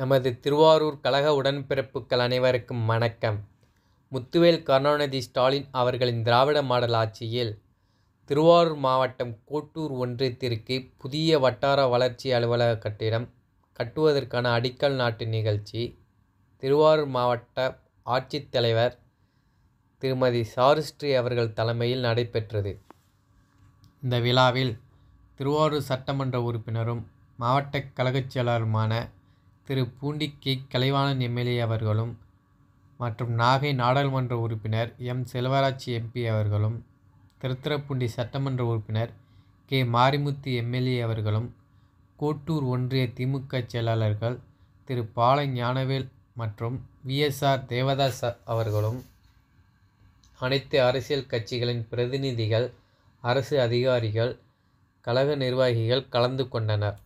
நமது திருவாரூர் கழக உடன்பிறப்புகள் அனைவருக்கும் வணக்கம் முத்துவேல் கருணாநிதி ஸ்டாலின் அவர்களின் திராவிட மாடல் ஆட்சியில் திருவாரூர் மாவட்டம் கோட்டூர் ஒன்றியத்திற்கு புதிய வட்டார வளர்ச்சி அலுவலக கட்டிடம் கட்டுவதற்கான அடிக்கல் நாட்டு நிகழ்ச்சி திருவாரூர் மாவட்ட ஆட்சித்தலைவர் திருமதி சாருஸ்ரீ அவர்கள் தலைமையில் நடைபெற்றது இந்த விழாவில் திருவாரூர் சட்டமன்ற உறுப்பினரும் மாவட்ட கழகச் செயலருமான திரு பூண்டி கே கலைவாணன் எம்எல்ஏ அவர்களும் மற்றும் நாகை நாடாளுமன்ற உறுப்பினர் எம் செல்வராஜ் எம்பி அவர்களும் திருத்திரப்பூண்டி சட்டமன்ற உறுப்பினர் கே மாரிமுத்து எம்எல்ஏ அவர்களும் கோட்டூர் ஒன்றிய திமுக செயலாளர்கள் திரு பால ஞானவேல் மற்றும் விஎஸ்ஆர் தேவதாஸ் அவர்களும் அனைத்து அரசியல் கட்சிகளின் பிரதிநிதிகள் அரசு அதிகாரிகள் கழக நிர்வாகிகள் கலந்து கொண்டனர்